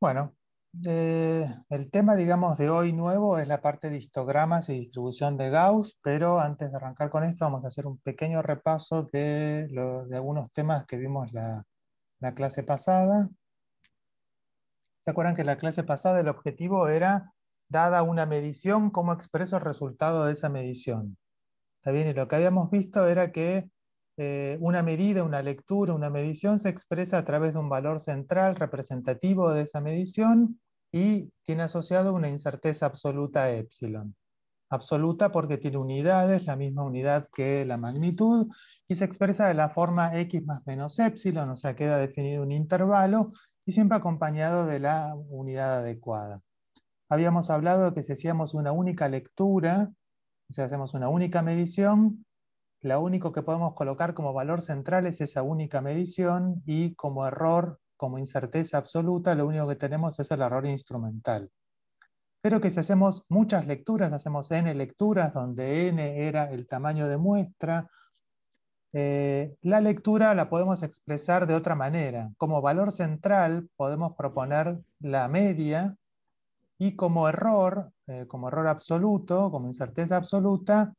Bueno, eh, el tema, digamos, de hoy nuevo es la parte de histogramas y distribución de Gauss, pero antes de arrancar con esto vamos a hacer un pequeño repaso de, algunos temas que vimos la, la clase pasada. ¿Se acuerdan que la clase pasada el objetivo era, dada una medición, cómo expreso el resultado de esa medición? Está bien, y lo que habíamos visto era que eh, una medida, una lectura, una medición se expresa a través de un valor central representativo de esa medición y tiene asociado una incerteza absoluta epsilon. Absoluta porque tiene unidades, la misma unidad que la magnitud, y se expresa de la forma x más menos epsilon, o sea, queda definido un intervalo y siempre acompañado de la unidad adecuada. Habíamos hablado de que si hacíamos una única lectura, si hacemos una única medición, lo único que podemos colocar como valor central es esa única medición y como error, como incerteza absoluta, lo único que tenemos es el error instrumental. Pero que si hacemos muchas lecturas, hacemos n lecturas, donde n era el tamaño de muestra, eh, la lectura la podemos expresar de otra manera. Como valor central podemos proponer la media y como error, eh, como error absoluto, como incerteza absoluta,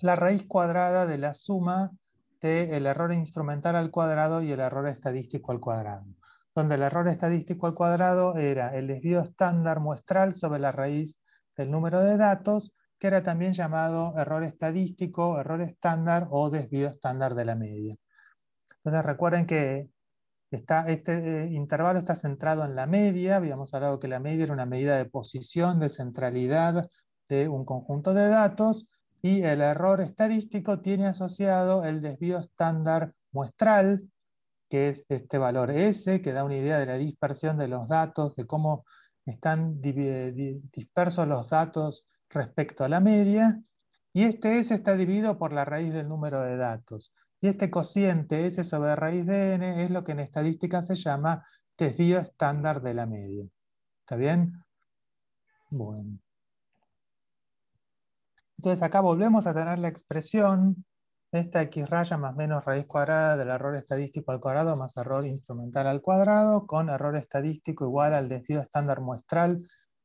la raíz cuadrada de la suma del el error instrumental al cuadrado y el error estadístico al cuadrado, donde el error estadístico al cuadrado era el desvío estándar muestral sobre la raíz del número de datos, que era también llamado error estadístico, error estándar o desvío estándar de la media. Entonces recuerden que este eh, intervalo está centrado en la media, habíamos hablado que la media era una medida de posición, de centralidad de un conjunto de datos, y el error estadístico tiene asociado el desvío estándar muestral, que es este valor S, que da una idea de la dispersión de los datos, de cómo están dispersos los datos respecto a la media, y este S está dividido por la raíz del número de datos. Y este cociente S sobre raíz de N es lo que en estadística se llama desvío estándar de la media. ¿Está bien? Bueno. Entonces acá volvemos a tener la expresión, esta x raya más menos raíz cuadrada del error estadístico al cuadrado más error instrumental al cuadrado, con error estadístico igual al desvío estándar muestral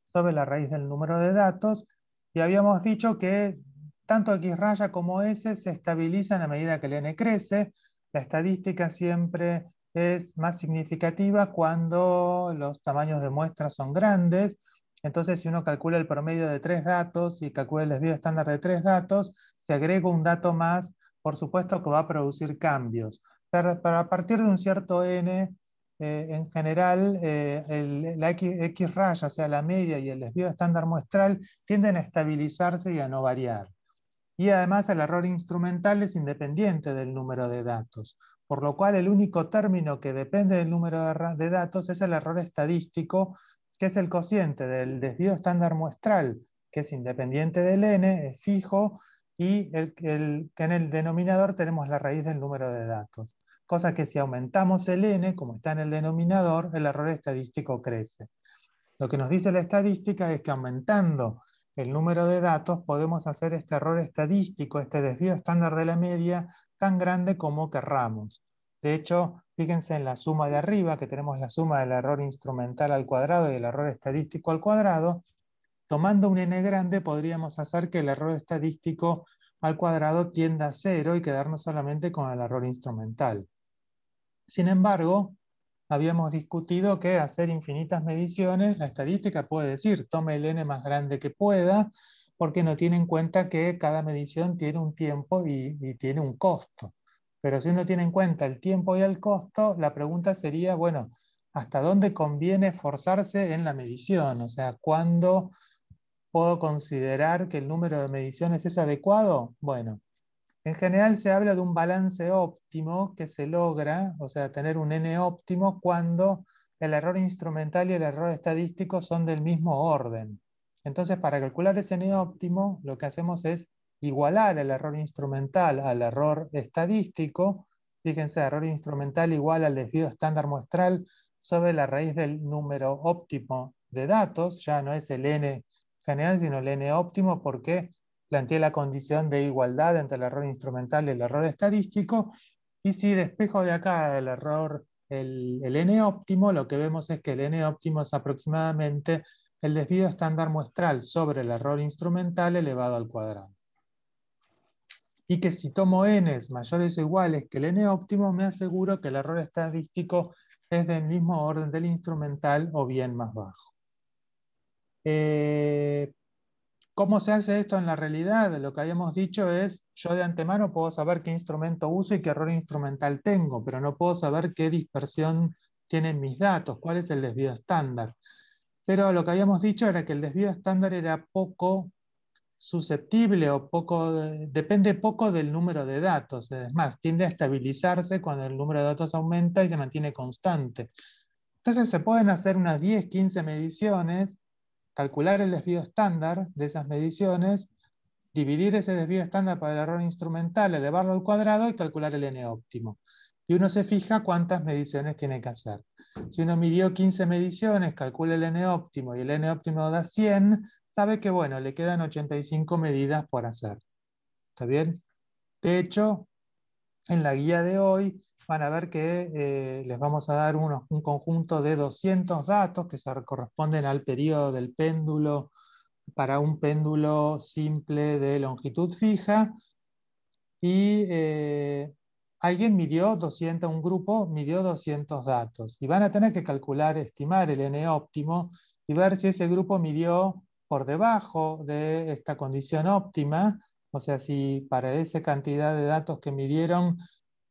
sobre la raíz del número de datos. Y habíamos dicho que tanto x raya como s se estabilizan a medida que el n crece. La estadística siempre es más significativa cuando los tamaños de muestra son grandes entonces, si uno calcula el promedio de tres datos y calcula el desvío estándar de tres datos, se agrega un dato más, por supuesto que va a producir cambios. Pero, a partir de un cierto n, eh, en general, eh, la X, raya, o sea, la media y el desvío estándar muestral, tienden a estabilizarse y a no variar. Y además el error instrumental es independiente del número de datos, por lo cual el único término que depende del número de datos es el error estadístico que es el cociente del desvío estándar muestral, que es independiente del n, es fijo, y el, que en el denominador tenemos la raíz del número de datos. Cosa que si aumentamos el n, como está en el denominador, el error estadístico crece. Lo que nos dice la estadística es que aumentando el número de datos podemos hacer este error estadístico, este desvío estándar de la media, tan grande como querramos. De hecho, Fíjense en la suma de arriba, que tenemos la suma del error instrumental al cuadrado y el error estadístico al cuadrado. Tomando un n grande, podríamos hacer que el error estadístico al cuadrado tienda a cero y quedarnos solamente con el error instrumental. Sin embargo, habíamos discutido que hacer infinitas mediciones, la estadística puede decir, tome el n más grande que pueda, porque no tiene en cuenta que cada medición tiene un tiempo y, y tiene un costo. Pero si uno tiene en cuenta el tiempo y el costo, la pregunta sería, bueno, ¿hasta dónde conviene esforzarse en la medición? O sea, ¿cuándo puedo considerar que el número de mediciones es adecuado? Bueno, en general se habla de un balance óptimo que se logra, o sea, tener un N óptimo cuando el error instrumental y el error estadístico son del mismo orden. Entonces, para calcular ese N óptimo, lo que hacemos es igualar el error instrumental al error estadístico, fíjense, error instrumental igual al desvío estándar muestral sobre la raíz del número óptimo de datos, ya no es el n general, sino el n óptimo porque planteé la condición de igualdad entre el error instrumental y el error estadístico, y si despejo de acá el error, el, n óptimo, lo que vemos es que el n óptimo es aproximadamente el desvío estándar muestral sobre el error instrumental elevado al cuadrado y que si tomo n mayores o iguales que el n óptimo, me aseguro que el error estadístico es del mismo orden del instrumental o bien más bajo. Eh, ¿Cómo se hace esto en la realidad? Lo que habíamos dicho es, yo de antemano puedo saber qué instrumento uso y qué error instrumental tengo, pero no puedo saber qué dispersión tienen mis datos, cuál es el desvío estándar. Pero lo que habíamos dicho era que el desvío estándar era poco susceptible o poco, depende poco del número de datos. Es más, tiende a estabilizarse cuando el número de datos aumenta y se mantiene constante. Entonces se pueden hacer unas 10, 15 mediciones, calcular el desvío estándar de esas mediciones, dividir ese desvío estándar para el error instrumental, elevarlo al cuadrado y calcular el n óptimo. Y uno se fija cuántas mediciones tiene que hacer. Si uno midió 15 mediciones, calcula el n óptimo y el n óptimo da 100, sabe que, bueno, le quedan 85 medidas por hacer. ¿Está bien? De hecho, en la guía de hoy van a ver que eh, les vamos a dar un conjunto de 200 datos que se corresponden al periodo del péndulo para un péndulo simple de longitud fija. Y eh, alguien midió 200, un grupo midió 200 datos. Y van a tener que calcular, estimar el N óptimo y ver si ese grupo midió por debajo de esta condición óptima, o sea, si para esa cantidad de datos que midieron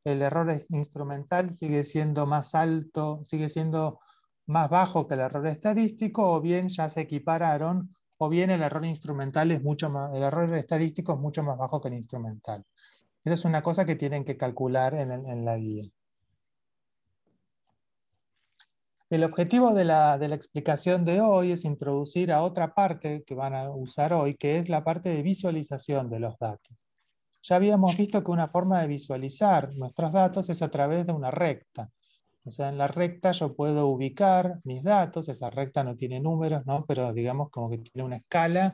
el error instrumental sigue siendo más alto, sigue siendo más bajo que el error estadístico, o bien ya se equipararon, o bien el error instrumental es mucho más, el error estadístico es mucho más bajo que el instrumental. Esa es una cosa que tienen que calcular en, en la guía. El objetivo de la, explicación de hoy es introducir a otra parte que van a usar hoy, que es la parte de visualización de los datos. Ya habíamos visto que una forma de visualizar nuestros datos es a través de una recta. O sea, en la recta yo puedo ubicar mis datos, esa recta no tiene números, ¿no? pero digamos como que tiene una escala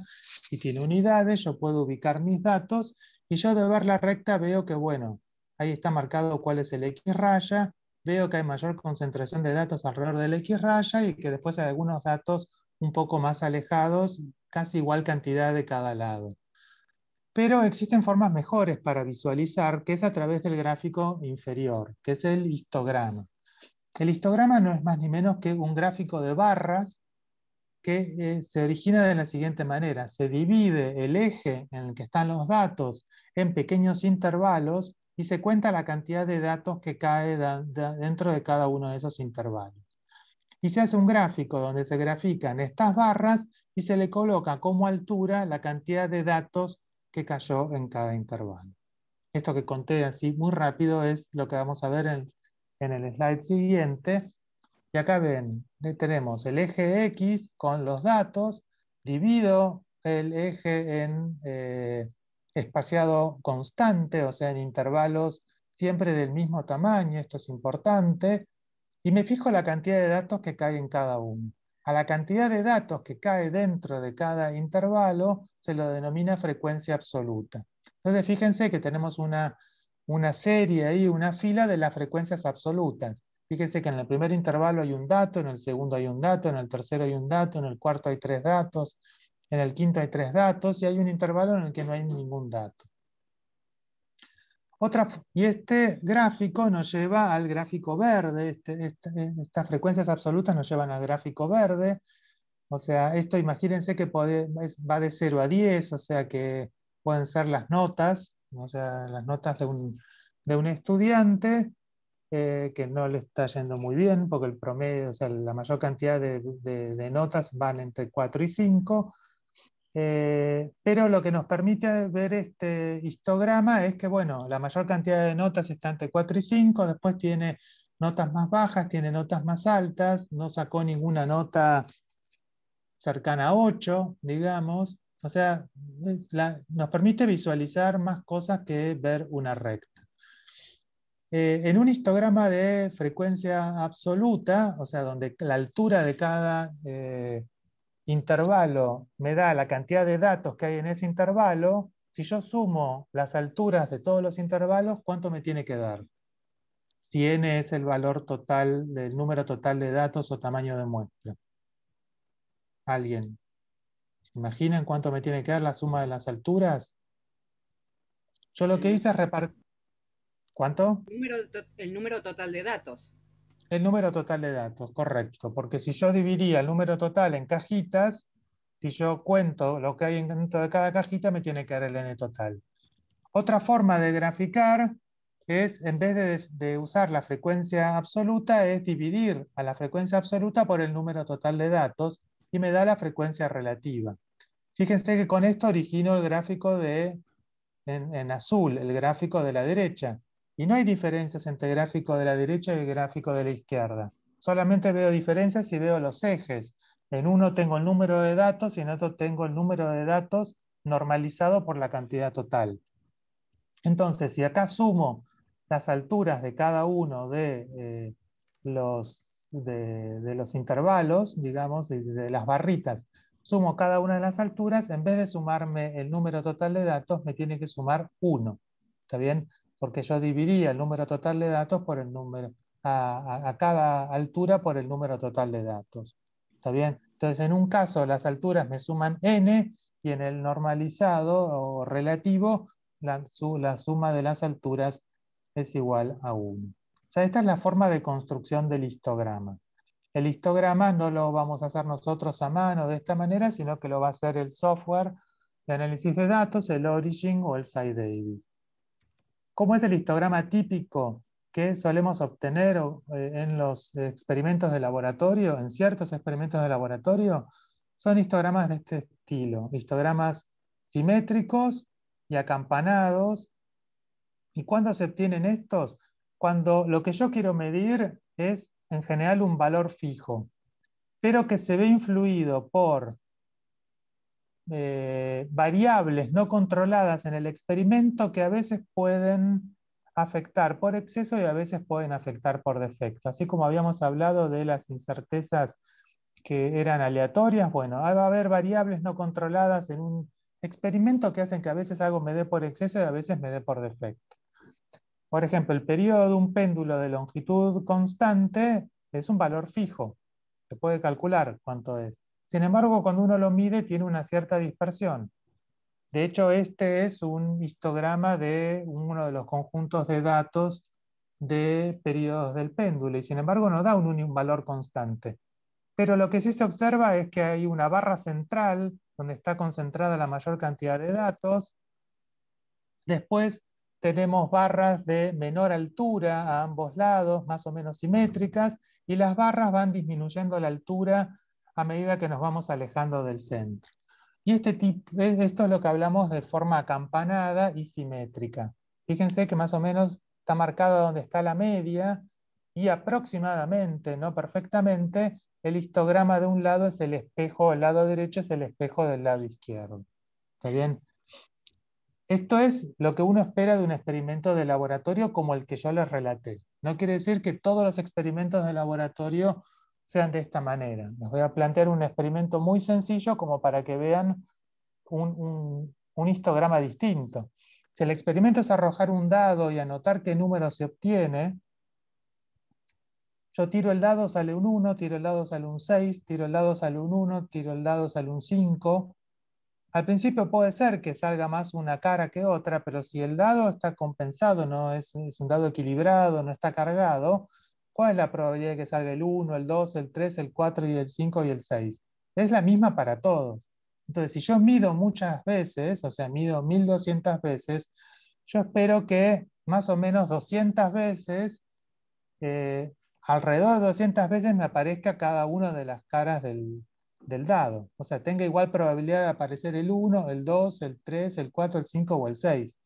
y tiene unidades, yo puedo ubicar mis datos y yo de ver la recta veo que, bueno, ahí está marcado cuál es el X raya, veo que hay mayor concentración de datos alrededor del X raya y que después hay algunos datos un poco más alejados, casi igual cantidad de cada lado. Pero existen formas mejores para visualizar, que es a través del gráfico inferior, que es el histograma. El histograma no es más ni menos que un gráfico de barras que eh, se origina de la siguiente manera. Se divide el eje en el que están los datos en pequeños intervalos y se cuenta la cantidad de datos que cae dentro de cada uno de esos intervalos. Y se hace un gráfico donde se grafican estas barras y se le coloca como altura la cantidad de datos que cayó en cada intervalo. Esto que conté así muy rápido es lo que vamos a ver en, el slide siguiente. Y acá ven, tenemos el eje X con los datos, divido el eje en eh, espaciado constante, o sea, en intervalos siempre del mismo tamaño, esto es importante, y me fijo la cantidad de datos que cae en cada uno. A la cantidad de datos que cae dentro de cada intervalo se lo denomina frecuencia absoluta. Entonces fíjense que tenemos una, una serie ahí, una fila de las frecuencias absolutas. Fíjense que en el primer intervalo hay un dato, en el segundo hay un dato, en el tercero hay un dato, en el cuarto hay tres datos, en el quinto hay tres datos y hay un intervalo en el que no hay ningún dato. y este gráfico nos lleva al gráfico verde, este, este, estas frecuencias absolutas nos llevan al gráfico verde, o sea, esto imagínense que va de 0 a 10, o sea que pueden ser las notas, o sea, las notas de un, estudiante eh, que no le está yendo muy bien, porque el promedio, sea, la mayor cantidad de, de notas van entre 4 y 5, eh, pero lo que nos permite ver este histograma es que, bueno, la mayor cantidad de notas está entre 4 y 5, después tiene notas más bajas, tiene notas más altas, no sacó ninguna nota cercana a 8, digamos. O sea, nos permite visualizar más cosas que ver una recta. Eh, en un histograma de frecuencia absoluta, o sea, donde la altura de cada eh, intervalo me da la cantidad de datos que hay en ese intervalo, si yo sumo las alturas de todos los intervalos, ¿cuánto me tiene que dar? Si n es el valor total, del número total de datos o tamaño de muestra. Alguien. ¿Se imaginan cuánto me tiene que dar la suma de las alturas? Yo lo que hice es repartir. ¿Cuánto? El número, el número total de datos. El número total de datos, correcto, porque si yo dividía el número total en cajitas, si yo cuento lo que hay dentro de cada cajita, me tiene que dar el n total. Otra forma de graficar es, en vez de, usar la frecuencia absoluta, es dividir a la frecuencia absoluta por el número total de datos y me da la frecuencia relativa. Fíjense que con esto origino el gráfico de, en azul, el gráfico de la derecha. Y no hay diferencias entre gráfico de la derecha y el gráfico de la izquierda. Solamente veo diferencias si veo los ejes. En uno tengo el número de datos y en otro tengo el número de datos normalizado por la cantidad total. Entonces, si acá sumo las alturas de cada uno de, eh, los, de, los intervalos, digamos, de, las barritas, sumo cada una de las alturas, en vez de sumarme el número total de datos, me tiene que sumar uno. ¿Está bien? porque yo dividiría el número total de datos por el número, a, cada altura por el número total de datos. ¿Está bien? Entonces, en un caso las alturas me suman n y en el normalizado o relativo la, la suma de las alturas es igual a 1. O sea, esta es la forma de construcción del histograma. El histograma no lo vamos a hacer nosotros a mano de esta manera, sino que lo va a hacer el software de análisis de datos, el Origin o el Davis. ¿Cómo es el histograma típico que solemos obtener eh, en los experimentos de laboratorio, en ciertos experimentos de laboratorio? Son histogramas de este estilo, histogramas simétricos y acampanados. ¿Y cuándo se obtienen estos? Cuando lo que yo quiero medir es en general un valor fijo, pero que se ve influido por eh, variables no controladas en el experimento que a veces pueden afectar por exceso y a veces pueden afectar por defecto. Así como habíamos hablado de las incertezas que eran aleatorias, bueno, va a haber variables no controladas en un experimento que hacen que a veces algo me dé por exceso y a veces me dé por defecto. Por ejemplo, el periodo de un péndulo de longitud constante es un valor fijo. Se puede calcular cuánto es. Sin embargo, cuando uno lo mide, tiene una cierta dispersión. De hecho, este es un histograma de uno de los conjuntos de datos de periodos del péndulo y sin embargo no da un, un valor constante. Pero lo que sí se observa es que hay una barra central donde está concentrada la mayor cantidad de datos. Después tenemos barras de menor altura a ambos lados, más o menos simétricas, y las barras van disminuyendo la altura a medida que nos vamos alejando del centro. Y este tipo, esto es lo que hablamos de forma acampanada y simétrica. Fíjense que más o menos está marcado donde está la media y aproximadamente, no perfectamente, el histograma de un lado es el espejo, el lado derecho es el espejo del lado izquierdo. ¿Está bien? Esto es lo que uno espera de un experimento de laboratorio como el que yo les relaté. No quiere decir que todos los experimentos de laboratorio sean de esta manera. Les voy a plantear un experimento muy sencillo como para que vean un, histograma distinto. Si el experimento es arrojar un dado y anotar qué número se obtiene, yo tiro el dado, sale un 1, tiro el dado, sale un 6, tiro el dado, sale un 1, tiro el dado, sale un 5. Al principio puede ser que salga más una cara que otra, pero si el dado está compensado, no es un dado equilibrado, no está cargado, ¿Cuál es la probabilidad de que salga el 1, el 2, el 3, el 4 y el 5 y el 6? Es la misma para todos. Entonces, si yo mido muchas veces, o sea, mido 1200 veces, yo espero que más o menos 200 veces, eh, alrededor de 200 veces me aparezca cada una de las caras del, del dado. O sea, tenga igual probabilidad de aparecer el 1, el 2, el 3, el 4, el 5 o el 6.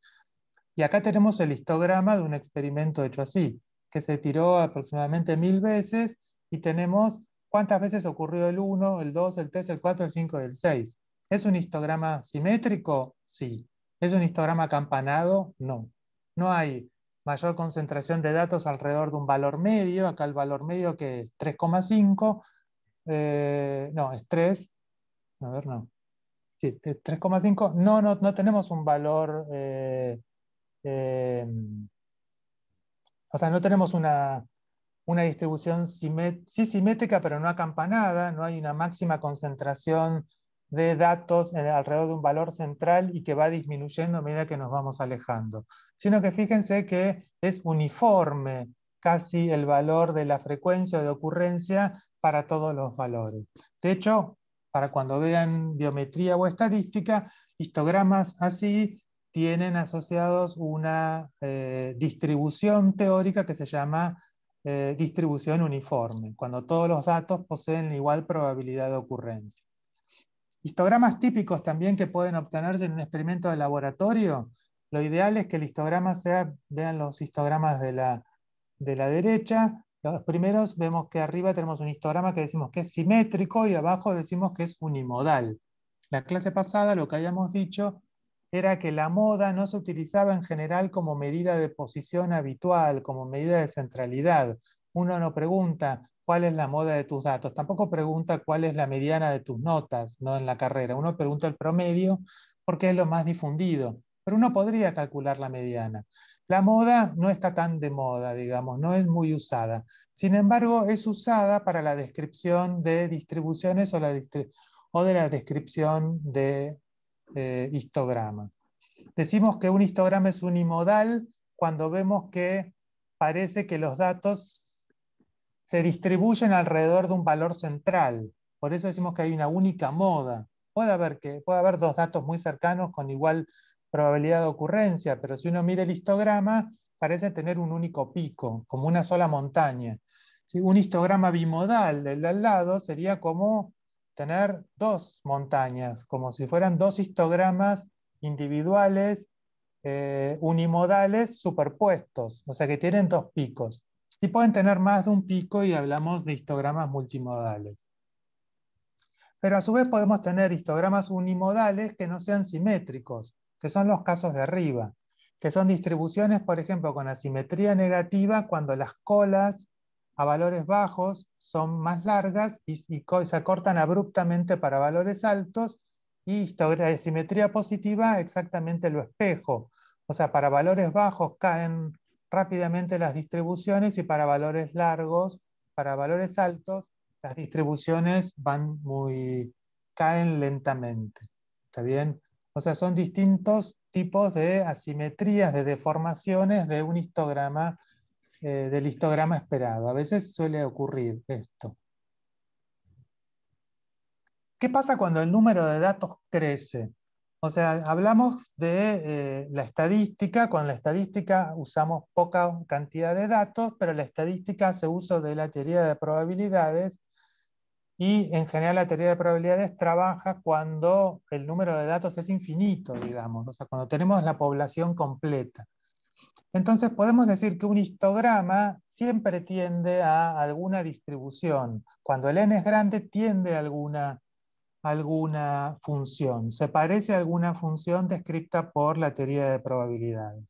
Y acá tenemos el histograma de un experimento hecho así que se tiró aproximadamente mil veces y tenemos cuántas veces ocurrió el 1, el 2, el 3, el 4, el 5 y el 6. ¿Es un histograma simétrico? Sí. ¿Es un histograma acampanado? No. No hay mayor concentración de datos alrededor de un valor medio. Acá el valor medio que es 3,5. Eh, no, es 3. A ver, no. Sí, 3,5. No, no, no tenemos un valor... Eh, eh o sea, no tenemos una, distribución simétrica, pero no acampanada, no hay una máxima concentración de datos alrededor de un valor central y que va disminuyendo a medida que nos vamos alejando, sino que fíjense que es uniforme casi el valor de la frecuencia de ocurrencia para todos los valores. De hecho, para cuando vean biometría o estadística, histogramas así tienen asociados una eh, distribución teórica que se llama eh, distribución uniforme, cuando todos los datos poseen igual probabilidad de ocurrencia. Histogramas típicos también que pueden obtenerse en un experimento de laboratorio. Lo ideal es que el histograma sea, vean los histogramas de la, de la derecha, los primeros vemos que arriba tenemos un histograma que decimos que es simétrico y abajo decimos que es unimodal. La clase pasada lo que habíamos dicho era que la moda no se utilizaba en general como medida de posición habitual, como medida de centralidad. Uno no pregunta cuál es la moda de tus datos, tampoco pregunta cuál es la mediana de tus notas ¿no? en la carrera. Uno pregunta el promedio porque es lo más difundido, pero uno podría calcular la mediana. La moda no está tan de moda, digamos, no es muy usada. Sin embargo, es usada para la descripción de distribuciones o, o de la descripción de eh, histogramas. Decimos que un histograma es unimodal cuando vemos que parece que los datos se distribuyen alrededor de un valor central. Por eso decimos que hay una única moda. Puede haber, que, haber dos datos muy cercanos con igual probabilidad de ocurrencia, pero si uno mira el histograma, parece tener un único pico, como una sola montaña. Un histograma bimodal del al lado sería como tener dos montañas, como si fueran dos histogramas individuales, eh, unimodales, superpuestos, o sea que tienen dos picos. Y pueden tener más de un pico y hablamos de histogramas multimodales. Pero a su vez podemos tener histogramas unimodales que no sean simétricos, que son los casos de arriba, que son distribuciones, por ejemplo, con asimetría negativa cuando las colas a valores bajos son más largas y, se acortan abruptamente para valores altos y historia de simetría positiva exactamente lo espejo. O sea, para valores bajos caen rápidamente las distribuciones y para valores largos, para valores altos, las distribuciones van muy, caen lentamente. ¿Está bien? O sea, son distintos tipos de asimetrías, de deformaciones de un histograma eh, del histograma esperado. A veces suele ocurrir esto. ¿Qué pasa cuando el número de datos crece? O sea, hablamos de eh, la estadística, con la estadística usamos poca cantidad de datos, pero la estadística hace uso de la teoría de probabilidades y en general la teoría de probabilidades trabaja cuando el número de datos es infinito, digamos, o sea, cuando tenemos la población completa. Entonces podemos decir que un histograma siempre tiende a alguna distribución. Cuando el n es grande, tiende a alguna, alguna función. Se parece a alguna función descrita por la teoría de probabilidades.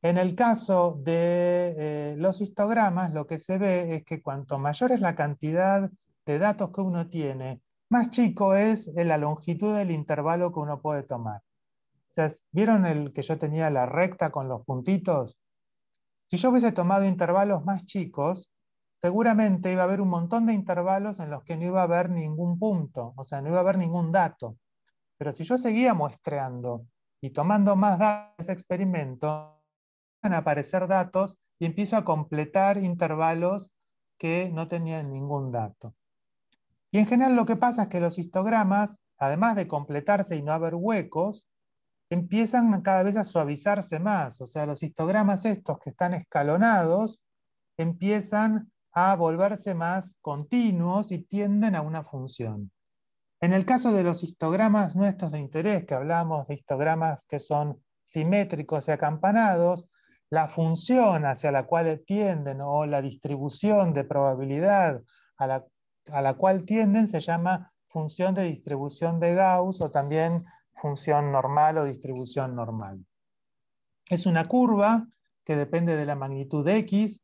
En el caso de eh, los histogramas, lo que se ve es que cuanto mayor es la cantidad de datos que uno tiene, más chico es la longitud del intervalo que uno puede tomar. ¿vieron el que yo tenía la recta con los puntitos? Si yo hubiese tomado intervalos más chicos, seguramente iba a haber un montón de intervalos en los que no iba a haber ningún punto, o sea, no iba a haber ningún dato. Pero si yo seguía muestreando y tomando más datos de ese experimento, van a aparecer datos y empiezo a completar intervalos que no tenían ningún dato. Y en general lo que pasa es que los histogramas, además de completarse y no haber huecos, empiezan cada vez a suavizarse más, o sea, los histogramas estos que están escalonados empiezan a volverse más continuos y tienden a una función. En el caso de los histogramas nuestros de interés, que hablamos de histogramas que son simétricos y acampanados, la función hacia la cual tienden o la distribución de probabilidad a la, a la cual tienden se llama función de distribución de Gauss o también función normal o distribución normal. Es una curva que depende de la magnitud de x,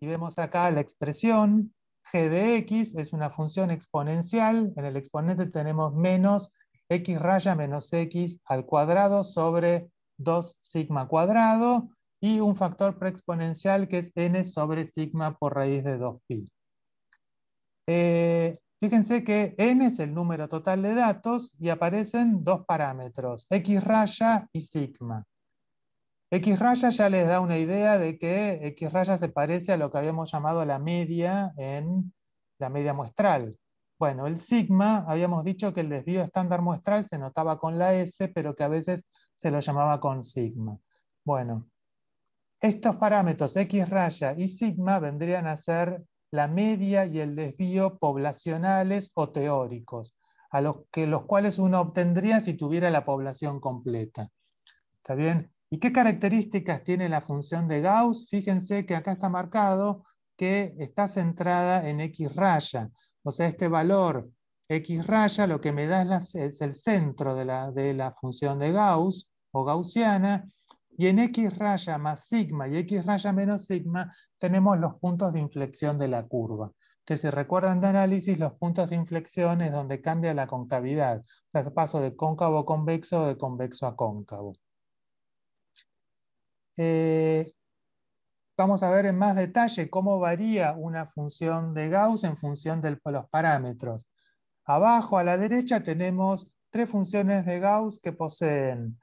y vemos acá la expresión, g de x es una función exponencial, en el exponente tenemos menos x raya menos x al cuadrado sobre 2 sigma cuadrado, y un factor preexponencial que es n sobre sigma por raíz de 2pi. Fíjense que n es el número total de datos y aparecen dos parámetros, x raya y sigma. X raya ya les da una idea de que X raya se parece a lo que habíamos llamado la media en la media muestral. Bueno, el sigma, habíamos dicho que el desvío estándar muestral se notaba con la S, pero que a veces se lo llamaba con sigma. Bueno, estos parámetros X raya y sigma vendrían a ser la media y el desvío poblacionales o teóricos, a los, que, los cuales uno obtendría si tuviera la población completa. ¿Está bien? ¿Y qué características tiene la función de Gauss? Fíjense que acá está marcado que está centrada en X raya. O sea, este valor X raya lo que me da es, el centro de la, de la función de Gauss o gaussiana y en x raya más sigma y x raya menos sigma tenemos los puntos de inflexión de la curva. Que si recuerdan de análisis, los puntos de inflexión es donde cambia la concavidad. O sea, paso de cóncavo a convexo o de convexo a cóncavo. Eh, vamos a ver en más detalle cómo varía una función de Gauss en función de los parámetros. Abajo a la derecha tenemos tres funciones de Gauss que poseen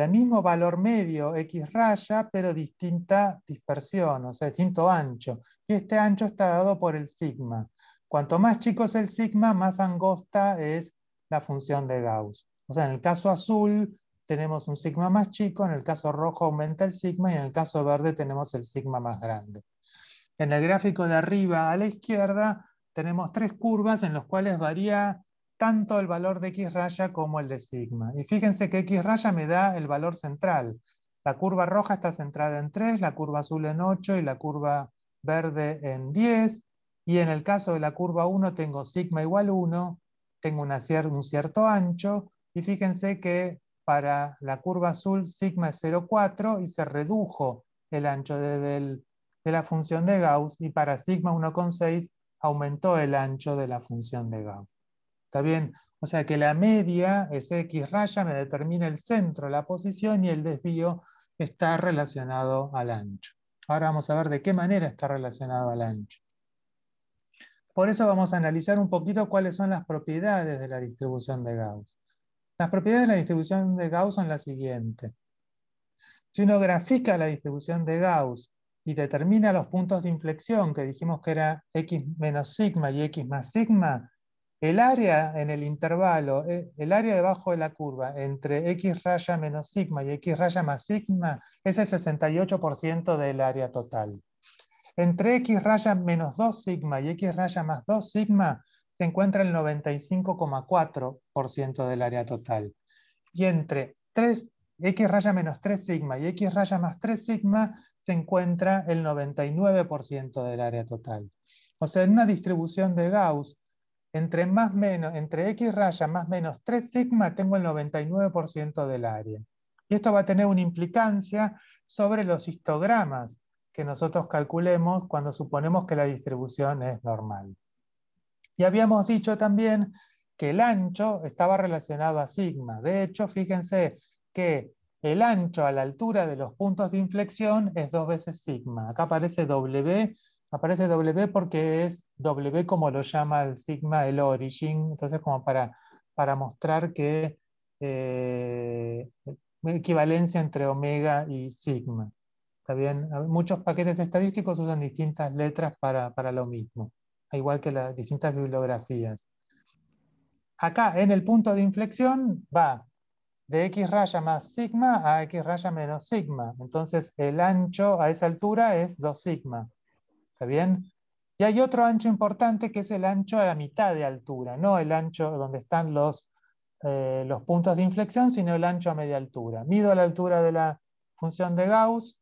el mismo valor medio X raya, pero distinta dispersión, o sea, distinto ancho. Y este ancho está dado por el sigma. Cuanto más chico es el sigma, más angosta es la función de Gauss. O sea, en el caso azul tenemos un sigma más chico, en el caso rojo aumenta el sigma y en el caso verde tenemos el sigma más grande. En el gráfico de arriba a la izquierda tenemos tres curvas en las cuales varía tanto el valor de x raya como el de sigma. Y fíjense que x raya me da el valor central. La curva roja está centrada en 3, la curva azul en 8 y la curva verde en 10. Y en el caso de la curva 1 tengo sigma igual 1, tengo un cierto ancho. Y fíjense que para la curva azul sigma es 0,4 y se redujo el ancho de la función de Gauss. Y para sigma 1,6 aumentó el ancho de la función de Gauss. ¿Está bien? O sea que la media, es X raya, me determina el centro, la posición y el desvío está relacionado al ancho. Ahora vamos a ver de qué manera está relacionado al ancho. Por eso vamos a analizar un poquito cuáles son las propiedades de la distribución de Gauss. Las propiedades de la distribución de Gauss son las siguientes. Si uno grafica la distribución de Gauss y determina los puntos de inflexión que dijimos que era x menos sigma y x más sigma, el área en el intervalo, eh, el área debajo de la curva entre x raya menos sigma y x raya más sigma es el 68% del área total. Entre x raya menos 2 sigma y x raya más 2 sigma se encuentra el 95,4% del área total. Y entre x raya menos 3 sigma y x raya más 3 sigma se encuentra el 99% del área total. O sea, en una distribución de Gauss, entre, más menos, entre X raya más menos 3 sigma tengo el 99% del área. Y esto va a tener una implicancia sobre los histogramas que nosotros calculemos cuando suponemos que la distribución es normal. Y habíamos dicho también que el ancho estaba relacionado a sigma. De hecho, fíjense que el ancho a la altura de los puntos de inflexión es dos veces sigma. Acá aparece W Aparece W porque es W como lo llama el sigma, el origin, entonces como para, para mostrar que eh, equivalencia entre omega y sigma. ¿Está Muchos paquetes estadísticos usan distintas letras para, para lo mismo, igual que las distintas bibliografías. Acá, en el punto de inflexión, va de x raya más sigma a x raya menos sigma. Entonces el ancho a esa altura es 2 sigma bien? Y hay otro ancho importante que es el ancho a la mitad de altura, no el ancho donde están los, eh, los puntos de inflexión, sino el ancho a media altura. Mido la altura de la función de Gauss,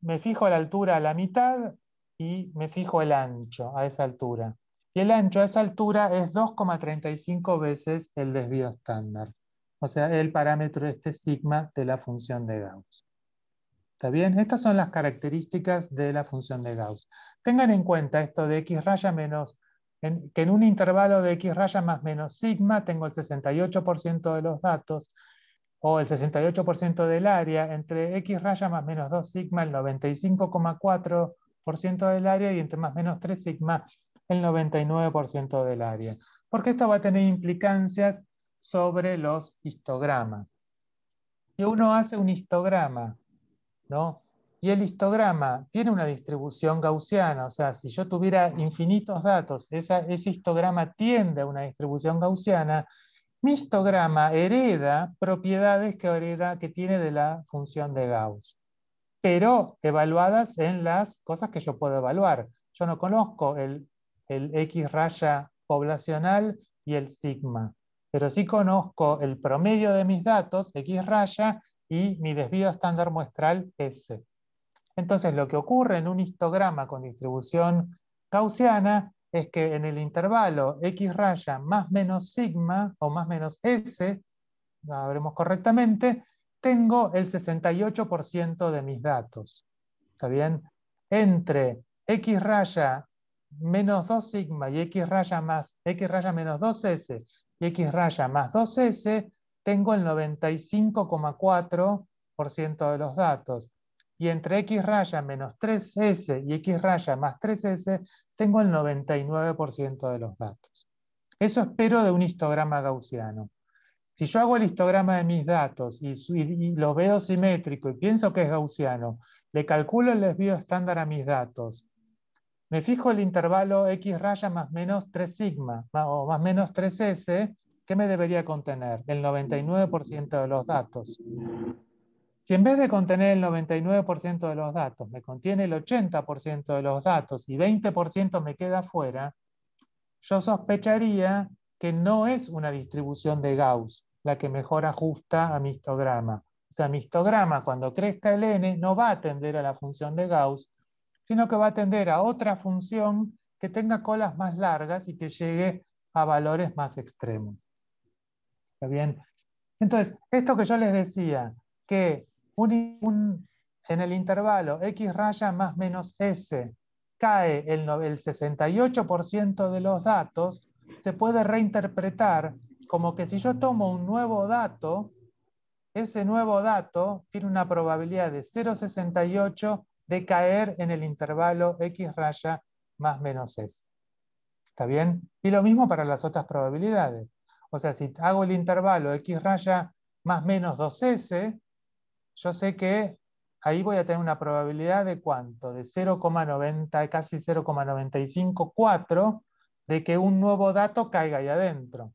me fijo la altura a la mitad y me fijo el ancho a esa altura. Y el ancho a esa altura es 2,35 veces el desvío estándar, o sea, el parámetro este sigma de la función de Gauss. ¿Está bien? Estas son las características de la función de Gauss. Tengan en cuenta esto de x raya menos, que en un intervalo de x raya más menos sigma tengo el 68% de los datos o el 68% del área, entre x raya más menos 2 sigma el 95,4% del área y entre más menos 3 sigma el 99% del área. Porque esto va a tener implicancias sobre los histogramas. Si uno hace un histograma y el histograma tiene una distribución gaussiana, o sea, si yo tuviera infinitos datos, ese histograma tiende a una distribución gaussiana, mi histograma hereda propiedades que, hereda, que tiene de la función de Gauss, pero evaluadas en las cosas que yo puedo evaluar. Yo no conozco el, el X raya poblacional y el sigma, pero sí conozco el promedio de mis datos, X raya, y mi desvío estándar muestral S. Entonces, lo que ocurre en un histograma con distribución gaussiana es que en el intervalo x raya más menos sigma o más menos s, lo correctamente, tengo el 68% de mis datos. ¿Está bien? Entre x raya menos 2 sigma y x raya más x raya menos 2s y x raya más 2s, tengo el 95,4% de los datos. Y entre x raya menos 3s y x raya más 3s, tengo el 99% de los datos. Eso espero de un histograma gaussiano. Si yo hago el histograma de mis datos y, lo veo simétrico y pienso que es gaussiano, le calculo el desvío estándar a mis datos, me fijo el intervalo x raya más menos 3 sigma, o más menos 3s, ¿qué me debería contener? El 99% de los datos. Si en vez de contener el 99% de los datos, me contiene el 80% de los datos y 20% me queda fuera, yo sospecharía que no es una distribución de Gauss la que mejor ajusta a mi histograma. O sea, mi histograma cuando crezca el n no va a atender a la función de Gauss, sino que va a atender a otra función que tenga colas más largas y que llegue a valores más extremos. ¿Está bien? Entonces, esto que yo les decía, que en el intervalo X raya más menos S cae el, el 68% de los datos, se puede reinterpretar como que si yo tomo un nuevo dato, ese nuevo dato tiene una probabilidad de 0,68 de caer en el intervalo X raya más menos S. ¿Está bien? Y lo mismo para las otras probabilidades. O sea, si hago el intervalo x raya más menos 2s, yo sé que ahí voy a tener una probabilidad de cuánto? De 0,90, casi 0,954 de que un nuevo dato caiga ahí adentro.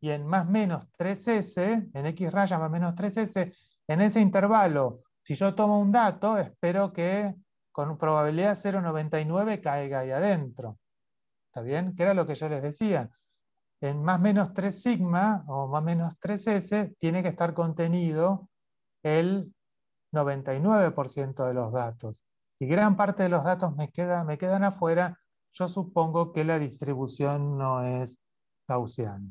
Y en más menos 3s, en x raya más menos 3s, en ese intervalo, si yo tomo un dato, espero que con probabilidad 0,99 caiga ahí adentro. ¿Está bien? Que era lo que yo les decía en más menos 3 sigma o más menos 3S tiene que estar contenido el 99% de los datos. Si gran parte de los datos me, queda, me quedan afuera, yo supongo que la distribución no es gaussiana.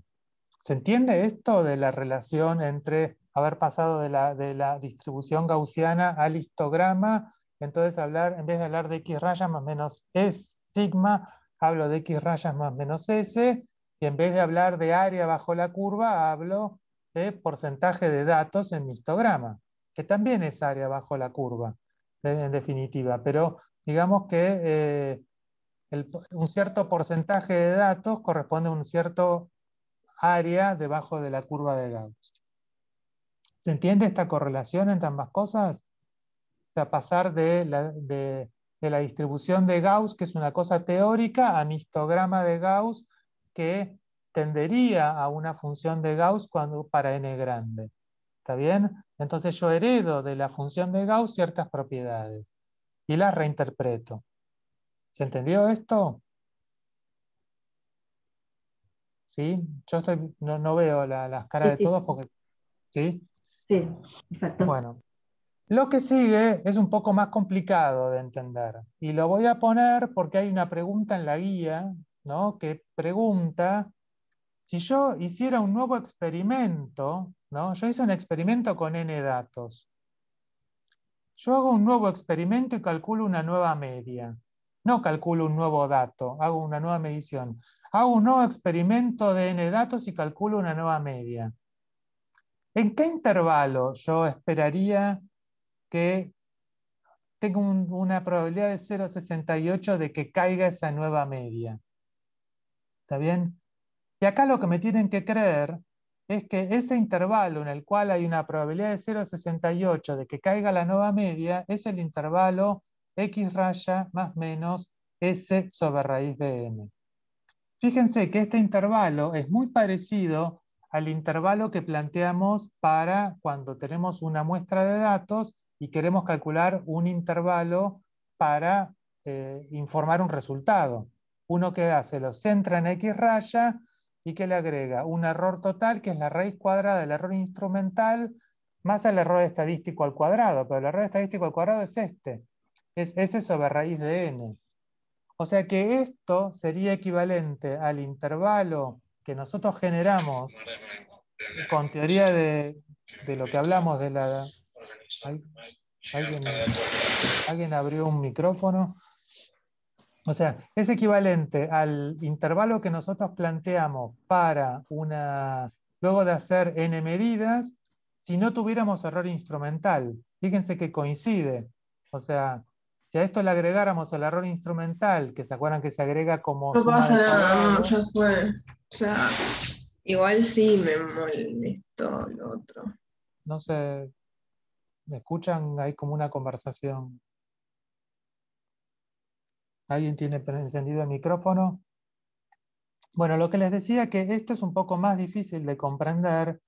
¿Se entiende esto de la relación entre haber pasado de la, distribución gaussiana al histograma? Entonces, hablar, en vez de hablar de x rayas más menos s sigma, hablo de x rayas más menos s, y en vez de hablar de área bajo la curva, hablo de porcentaje de datos en mi histograma, que también es área bajo la curva, en definitiva. Pero digamos que eh, un cierto porcentaje de datos corresponde a un cierto área debajo de la curva de Gauss. ¿Se entiende esta correlación entre ambas cosas? O sea, pasar de la, de la distribución de Gauss, que es una cosa teórica, a mi histograma de Gauss, que tendería a una función de Gauss cuando, para n grande. ¿Está bien? Entonces yo heredo de la función de Gauss ciertas propiedades y las reinterpreto. ¿Se entendió esto? ¿Sí? Yo no, veo las caras de todos porque... ¿Sí? Sí, exacto. Bueno, lo que sigue es un poco más complicado de entender y lo voy a poner porque hay una pregunta en la guía que pregunta, si yo hiciera un nuevo experimento, ¿no? yo hice un experimento con n datos, yo hago un nuevo experimento y calculo una nueva media. No calculo un nuevo dato, hago una nueva medición. Hago un nuevo experimento de n datos y calculo una nueva media. ¿En qué intervalo yo esperaría que tenga una probabilidad de 0,68 de que caiga esa nueva media? ¿Está bien? Y acá lo que me tienen que creer es que ese intervalo en el cual hay una probabilidad de 0,68 de que caiga la nueva media es el intervalo x raya más menos s sobre raíz de m. Fíjense que este intervalo es muy parecido al intervalo que planteamos para cuando tenemos una muestra de datos y queremos calcular un intervalo para eh, informar un resultado uno que hace, lo centra en X raya y que le agrega un error total, que es la raíz cuadrada del error instrumental, más el error estadístico al cuadrado, pero el error estadístico al cuadrado es este, es S sobre raíz de n. O sea que esto sería equivalente al intervalo que nosotros generamos con teoría de, lo que hablamos de la... ¿Alguien, ¿Alguien abrió un micrófono? O sea, es equivalente al intervalo que nosotros planteamos para una, luego de hacer n medidas, si no tuviéramos error instrumental. Fíjense que coincide. O sea, si a esto le agregáramos el error instrumental, que se acuerdan que se agrega como... No pasa nada, no, ya fue. O sea, Igual sí me molestó lo otro. No sé, ¿me escuchan? Hay como una conversación. ¿Alguien tiene encendido el micrófono? Bueno, lo que les decía que esto es un poco más difícil de comprender,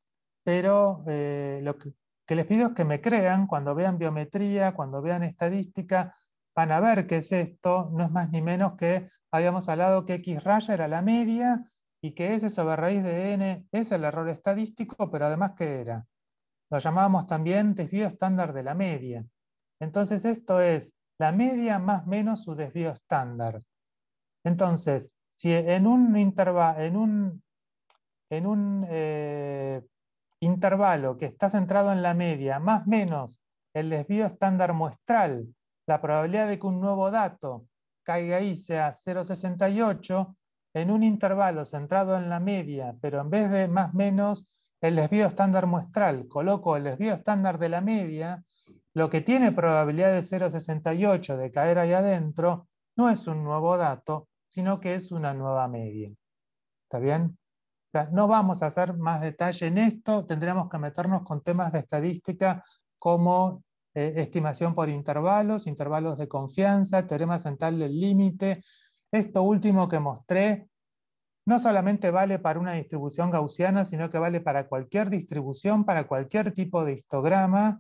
pero eh, lo que, les pido es que me crean, cuando vean biometría, cuando vean estadística, van a ver qué es esto, no es más ni menos que habíamos hablado que X raya era la media y que S sobre raíz de N es el error estadístico, pero además que era. Lo llamábamos también desvío estándar de la media. Entonces esto es la media más menos su desvío estándar. Entonces, si en un, en un, en un eh, intervalo que está centrado en la media, más menos el desvío estándar muestral, la probabilidad de que un nuevo dato caiga ahí sea 0,68, en un intervalo centrado en la media, pero en vez de más menos el desvío estándar muestral, coloco el desvío estándar de la media, lo que tiene probabilidad de 0,68 de caer ahí adentro no es un nuevo dato, sino que es una nueva media. ¿Está bien? no vamos a hacer más detalle en esto, tendríamos que meternos con temas de estadística como eh, estimación por intervalos, intervalos de confianza, teorema central del límite. Esto último que mostré no solamente vale para una distribución gaussiana, sino que vale para cualquier distribución, para cualquier tipo de histograma,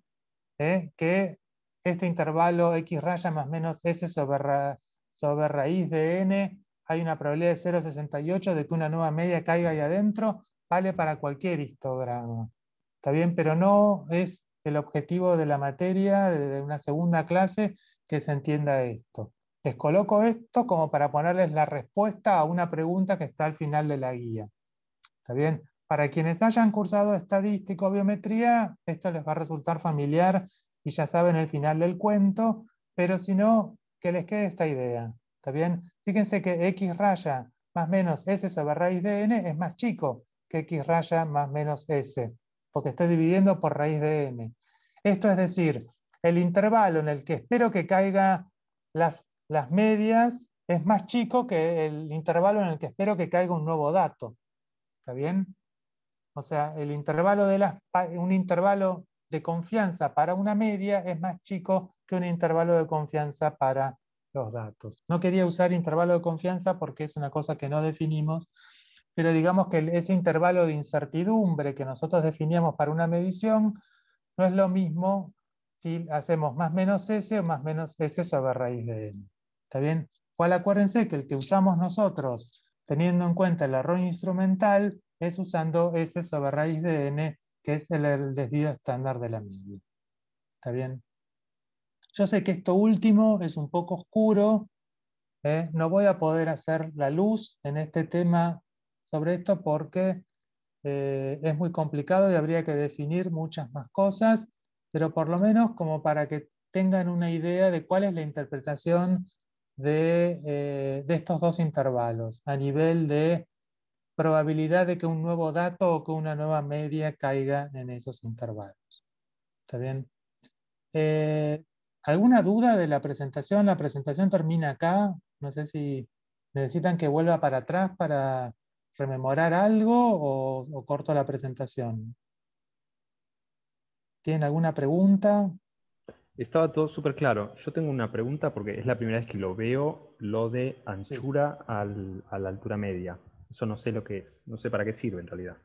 ¿eh? que este intervalo x raya más menos s sobre, sobre raíz de n, hay una probabilidad de 0,68 de que una nueva media caiga ahí adentro, vale para cualquier histograma. Está bien, pero no es el objetivo de la materia, de una segunda clase, que se entienda esto. Les coloco esto como para ponerles la respuesta a una pregunta que está al final de la guía. ¿Está bien? Para quienes hayan cursado estadístico o biometría, esto les va a resultar familiar y ya saben el final del cuento, pero si no, que les quede esta idea. ¿Está Fíjense que x raya más menos s sobre raíz de n es más chico que x raya más menos s, porque estoy dividiendo por raíz de n. Esto es decir, el intervalo en el que espero que caigan las, las medias es más chico que el intervalo en el que espero que caiga un nuevo dato. ¿Está bien? O sea, el intervalo de un intervalo de confianza para una media es más chico que un intervalo de confianza para los datos. No quería usar intervalo de confianza porque es una cosa que no definimos, pero digamos que ese intervalo de incertidumbre que nosotros definíamos para una medición no es lo mismo si hacemos más menos S o más menos S sobre raíz de N. ¿Está bien? acuérdense que el que usamos nosotros, teniendo en cuenta el error instrumental, es usando S este sobre raíz de n, que es el, desvío estándar de la media. ¿Está bien? Yo sé que esto último es un poco oscuro, ¿eh? no voy a poder hacer la luz en este tema sobre esto porque eh, es muy complicado y habría que definir muchas más cosas, pero por lo menos como para que tengan una idea de cuál es la interpretación de, eh, de estos dos intervalos a nivel de probabilidad de que un nuevo dato o que una nueva media caiga en esos intervalos. ¿Está bien? Eh, ¿Alguna duda de la presentación? La presentación termina acá. No sé si necesitan que vuelva para atrás para rememorar algo o, corto la presentación. ¿Tienen alguna pregunta? Estaba todo súper claro. Yo tengo una pregunta porque es la primera vez que lo veo, lo de anchura a la altura media. Eso no sé lo que es, no sé para qué sirve en realidad.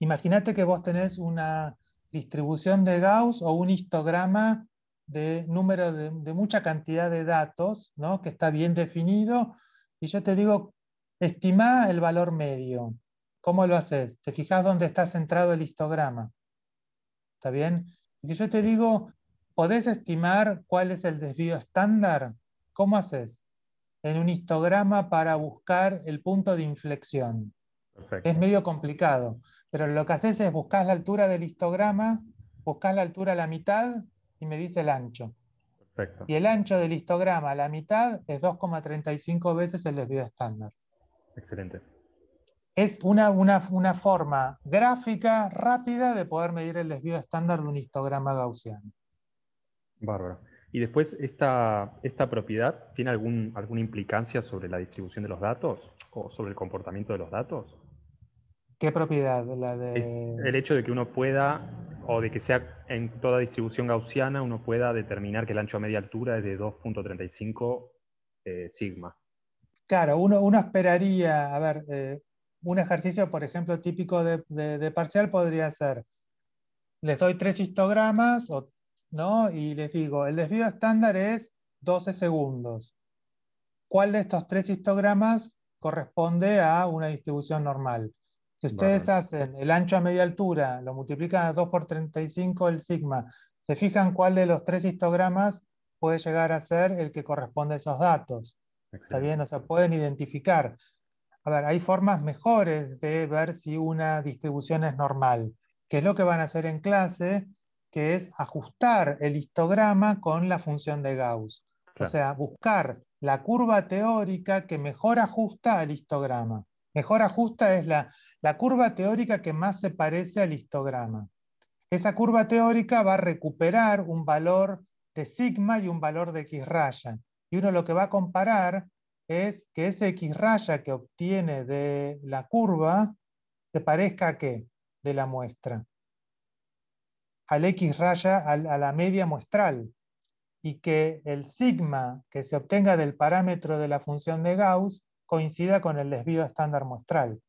Imagínate que vos tenés una distribución de Gauss o un histograma de número de, mucha cantidad de datos, que está bien definido, y yo te digo, estimá el valor medio. ¿Cómo lo haces? ¿Te fijas dónde está centrado el histograma? ¿Está bien? Y si yo te digo, ¿podés estimar cuál es el desvío estándar? ¿Cómo haces? en un histograma para buscar el punto de inflexión. Es medio complicado, pero lo que haces es buscar la altura del histograma, buscas la altura a la mitad y me dice el ancho. Y el ancho del histograma a la mitad es 2,35 veces el desvío estándar. Excelente. Es una, una, una forma gráfica rápida de poder medir el desvío estándar de un histograma gaussiano. Bárbaro. Y después, ¿esta, esta propiedad tiene algún, alguna implicancia sobre la distribución de los datos o sobre el comportamiento de los datos? ¿Qué propiedad? El hecho de que uno pueda, o de que sea en toda distribución gaussiana, uno pueda determinar que el ancho a media altura es de 2.35 eh, sigma. Claro, uno, esperaría, a ver, eh, un ejercicio, por ejemplo, típico de, parcial podría ser, les doy tres histogramas o ¿no? Y les digo, el desvío estándar es 12 segundos. ¿Cuál de estos tres histogramas corresponde a una distribución normal? Si ustedes hacen el ancho a media altura, lo multiplican a 2 por 35 el sigma, se fijan cuál de los tres histogramas puede llegar a ser el que corresponde a esos datos. Está bien, o sea, pueden identificar. A ver, hay formas mejores de ver si una distribución es normal, que es lo que van a hacer en clase que es ajustar el histograma con la función de Gauss. O sea, buscar la curva teórica que mejor ajusta al histograma. Mejor ajusta es la, la curva teórica que más se parece al histograma. Esa curva teórica va a recuperar un valor de sigma y un valor de x raya. Y uno lo que va a comparar es que ese x raya que obtiene de la curva se parezca a qué? De la muestra al X raya, a la media muestral, y que el sigma que se obtenga del parámetro de la función de Gauss coincida con el desvío estándar muestral.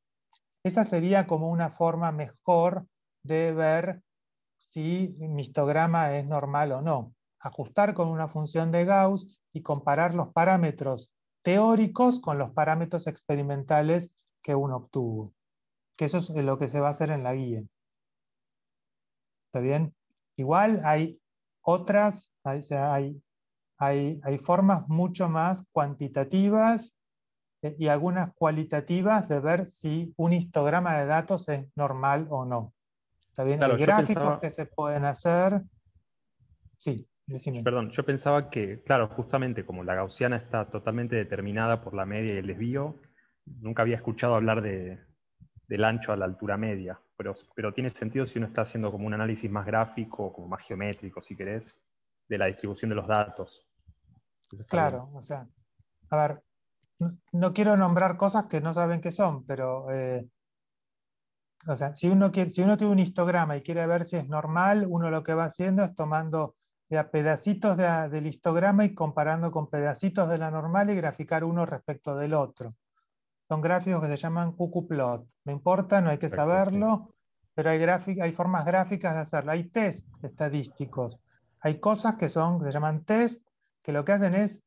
Esa sería como una forma mejor de ver si mi histograma es normal o no. Ajustar con una función de Gauss y comparar los parámetros teóricos con los parámetros experimentales que uno obtuvo. Que eso es lo que se va a hacer en la guía. ¿Está bien? Igual hay otras, hay, hay, hay, formas mucho más cuantitativas eh, y algunas cualitativas de ver si un histograma de datos es normal o no. ¿Está bien? Los gráficos que se pueden hacer. Sí, decimos. Perdón, yo pensaba que, claro, justamente como la gaussiana está totalmente determinada por la media y el desvío, nunca había escuchado hablar de, del ancho a la altura media. Pero, pero tiene sentido si uno está haciendo como un análisis más gráfico, como más geométrico, si querés, de la distribución de los datos. Claro, o sea, a ver, no, quiero nombrar cosas que no saben qué son, pero eh, o sea, si uno, quiere, si uno tiene un histograma y quiere ver si es normal, uno lo que va haciendo es tomando eh, pedacitos del histograma y comparando con pedacitos de la normal y graficar uno respecto del otro son gráficos que se llaman plot, No importa, no hay que saberlo, pero hay, hay formas gráficas de hacerlo. Hay test estadísticos. Hay cosas que son, se llaman test, que lo que hacen es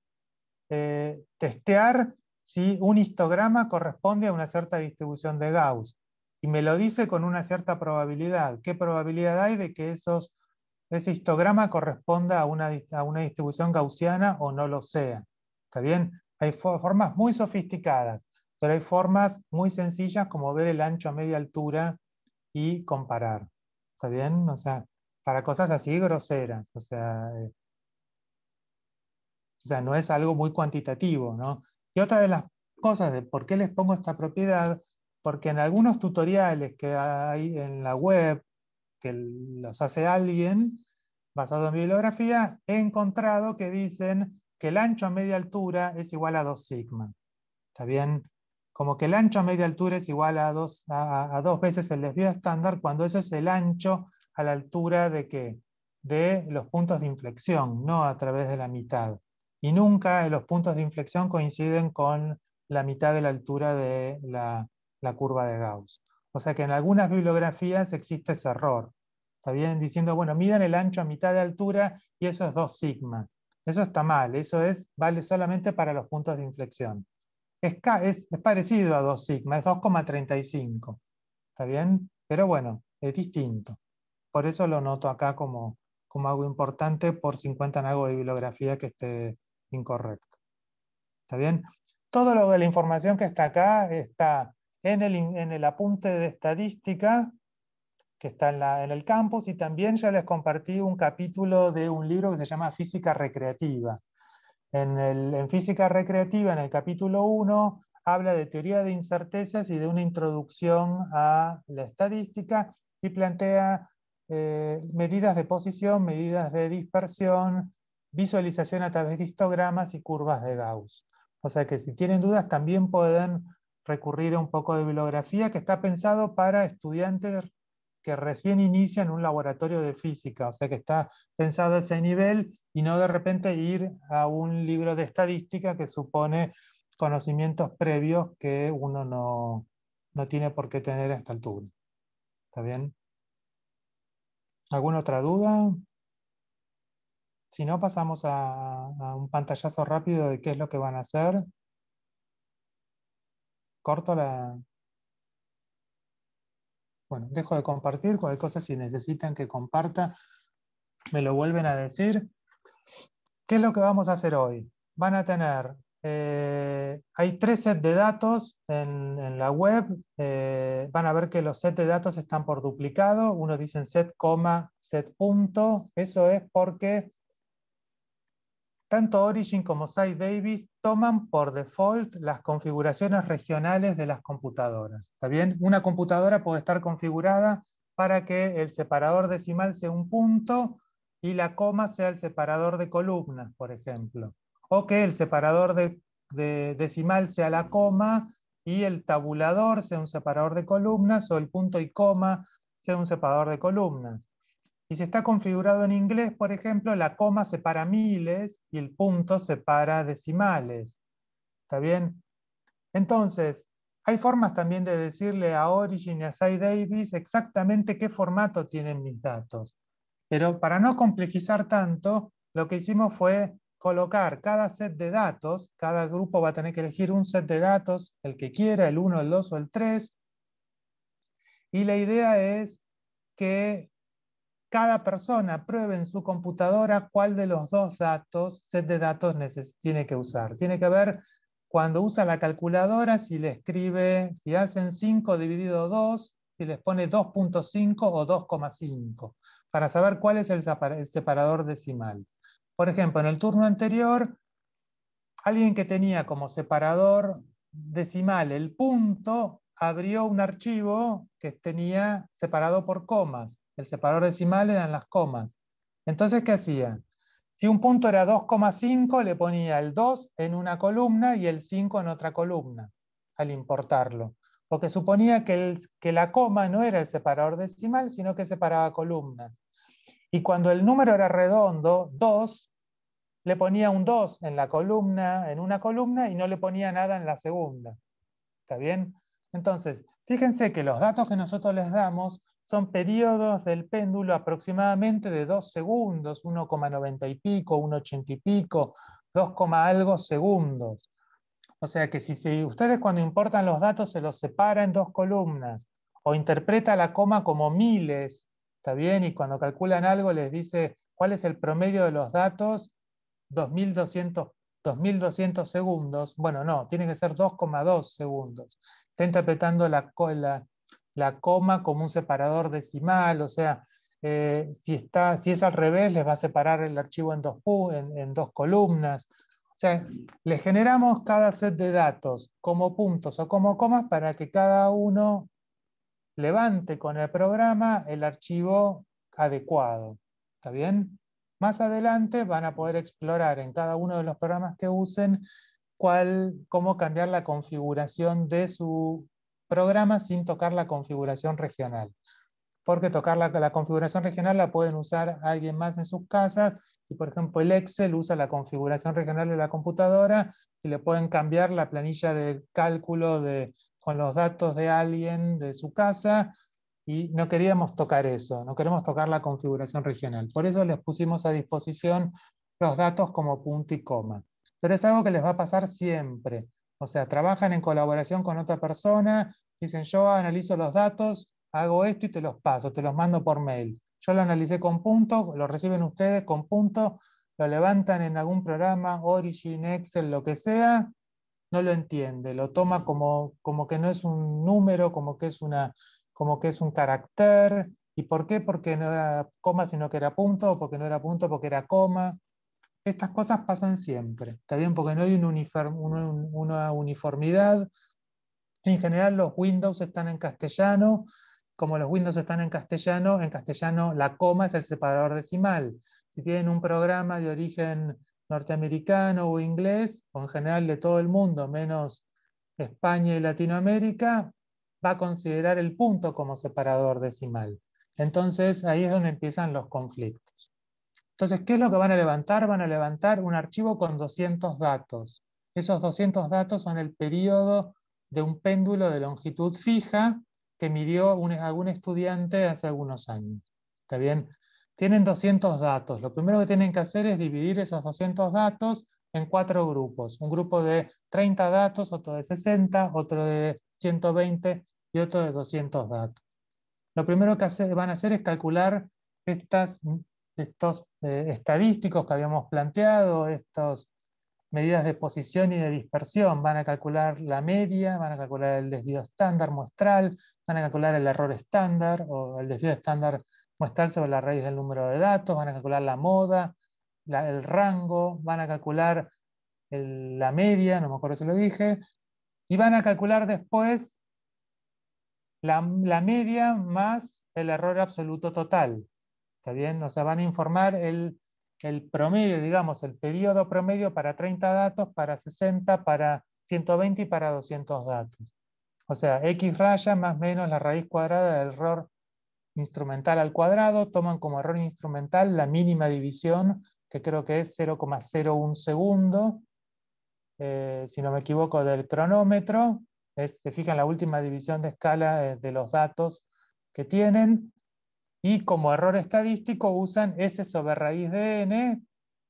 eh, testear si un histograma corresponde a una cierta distribución de Gauss. Y me lo dice con una cierta probabilidad. ¿Qué probabilidad hay de que esos, ese histograma corresponda a una, a una distribución gaussiana o no lo sea? ¿Está bien? Hay formas muy sofisticadas pero hay formas muy sencillas como ver el ancho a media altura y comparar. ¿Está bien? O sea, para cosas así groseras. O sea, eh, o sea no es algo muy cuantitativo. ¿no? Y otra de las cosas de por qué les pongo esta propiedad, porque en algunos tutoriales que hay en la web, que los hace alguien, basado en bibliografía, he encontrado que dicen que el ancho a media altura es igual a 2 sigma. ¿Está bien? como que el ancho a media altura es igual a dos, a, veces el desvío estándar, cuando eso es el ancho a la altura de qué? De los puntos de inflexión, no a través de la mitad. Y nunca los puntos de inflexión coinciden con la mitad de la altura de la, curva de Gauss. O sea que en algunas bibliografías existe ese error. Está bien diciendo, bueno, midan el ancho a mitad de altura y eso es 2 sigma. Eso está mal, eso es, vale solamente para los puntos de inflexión es, parecido a 2 sigma, es 2,35. ¿Está bien? Pero bueno, es distinto. Por eso lo noto acá como, algo importante por si encuentran algo de bibliografía que esté incorrecto. ¿Está bien? Todo lo de la información que está acá está en el, apunte de estadística que está en, en, el campus y también ya les compartí un capítulo de un libro que se llama Física Recreativa, en, física recreativa, en el capítulo 1, habla de teoría de incertezas y de una introducción a la estadística y plantea eh, medidas de posición, medidas de dispersión, visualización a través de histogramas y curvas de Gauss. O sea que si tienen dudas también pueden recurrir a un poco de bibliografía que está pensado para estudiantes que recién inicia en un laboratorio de física, o sea que está pensado ese nivel y no de repente ir a un libro de estadística que supone conocimientos previos que uno no, tiene por qué tener hasta el turno. ¿Está bien? ¿Alguna otra duda? Si no, pasamos a un pantallazo rápido de qué es lo que van a hacer. Corto la, bueno, dejo de compartir, cualquier cosa si necesitan que comparta, me lo vuelven a decir. ¿Qué es lo que vamos a hacer hoy? Van a tener, eh, hay tres sets de datos en, la web, eh, van a ver que los sets de datos están por duplicado, unos dicen set, set punto, eso es porque tanto Origin como SciBabies toman por default las configuraciones regionales de las computadoras. ¿Está Una computadora puede estar configurada para que el separador decimal sea un punto y la coma sea el separador de columnas, por ejemplo. O que el separador de decimal sea la coma y el tabulador sea un separador de columnas o el punto y coma sea un separador de columnas. Y si está configurado en inglés, por ejemplo, la coma separa miles y el punto separa decimales. ¿Está bien? Entonces, hay formas también de decirle a Origin y a Cy Davis exactamente qué formato tienen mis datos. Pero para no complejizar tanto, lo que hicimos fue colocar cada set de datos, cada grupo va a tener que elegir un set de datos, el que quiera, el 1, el 2 o el 3. Y la idea es que cada persona pruebe en su computadora cuál de los dos datos, set de datos tiene que usar. Tiene que ver cuando usa la calculadora, si le escribe, si hacen 5 dividido 2, si les pone 2.5 o 2,5, para saber cuál es el separador decimal. Por ejemplo, en el turno anterior, alguien que tenía como separador decimal el punto, abrió un archivo que tenía separado por comas. El separador decimal eran las comas. Entonces, ¿qué hacía? Si un punto era 2,5, le ponía el 2 en una columna y el 5 en otra columna, al importarlo. Porque suponía que, la coma no era el separador decimal, sino que separaba columnas. Y cuando el número era redondo, 2, le ponía un 2 en la columna, en una columna y no le ponía nada en la segunda. ¿Está bien? Entonces, fíjense que los datos que nosotros les damos son periodos del péndulo aproximadamente de 2 segundos, 1,90 y pico, 1,80 y pico, 2, algo segundos. O sea que si, ustedes cuando importan los datos se los separa en dos columnas o interpreta la coma como miles, ¿está bien? Y cuando calculan algo les dice cuál es el promedio de los datos, 2200, segundos. Bueno, no, tiene que ser 2,2 segundos. Está interpretando la, la, la coma como un separador decimal, o sea, eh, si, está, si es al revés, les va a separar el archivo en dos, en, dos columnas. O sea, le generamos cada set de datos como puntos o como comas para que cada uno levante con el programa el archivo adecuado. ¿Está bien? Más adelante van a poder explorar en cada uno de los programas que usen cuál, cómo cambiar la configuración de su programa sin tocar la configuración regional. Porque tocar la, configuración regional la pueden usar alguien más en sus casas y por ejemplo el Excel usa la configuración regional de la computadora y le pueden cambiar la planilla de cálculo con los datos de alguien de su casa y no queríamos tocar eso, no queremos tocar la configuración regional. Por eso les pusimos a disposición los datos como punto y coma. Pero es algo que les va a pasar siempre. O sea, trabajan en colaboración con otra persona, dicen yo analizo los datos, hago esto y te los paso, te los mando por mail. Yo lo analicé con punto, lo reciben ustedes con punto, lo levantan en algún programa, Origin, Excel, lo que sea, no lo entiende, lo toma como, como que no es un número, como que es, una, como que es un carácter. ¿Y por qué? Porque no era coma, sino que era punto, porque no era punto, porque era coma estas cosas pasan siempre, ¿está bien? Porque no hay una uniformidad. En general los Windows están en castellano, como los Windows están en castellano, en castellano la coma es el separador decimal. Si tienen un programa de origen norteamericano o inglés, o en general de todo el mundo, menos España y Latinoamérica, va a considerar el punto como separador decimal. Entonces ahí es donde empiezan los conflictos. Entonces, ¿qué es lo que van a levantar? Van a levantar un archivo con 200 datos. Esos 200 datos son el periodo de un péndulo de longitud fija que midió algún estudiante hace algunos años. ¿Está bien? Tienen 200 datos. Lo primero que tienen que hacer es dividir esos 200 datos en cuatro grupos. Un grupo de 30 datos, otro de 60, otro de 120 y otro de 200 datos. Lo primero que van a hacer es calcular estas estos eh, estadísticos que habíamos planteado, estas medidas de posición y de dispersión, van a calcular la media, van a calcular el desvío estándar muestral, van a calcular el error estándar o el desvío estándar muestral sobre la raíz del número de datos, van a calcular la moda, el rango, van a calcular la media, no me acuerdo si lo dije, y van a calcular después la media más el error absoluto total. ¿Está bien? O sea, van a informar el, promedio, digamos, el periodo promedio para 30 datos, para 60, para 120 y para 200 datos. O sea, x raya más menos la raíz cuadrada del error instrumental al cuadrado, toman como error instrumental la mínima división, que creo que es 0,01 segundo, eh, si no me equivoco, del cronómetro. se este, fijan la última división de escala eh, de los datos que tienen. Y como error estadístico usan S sobre raíz de N,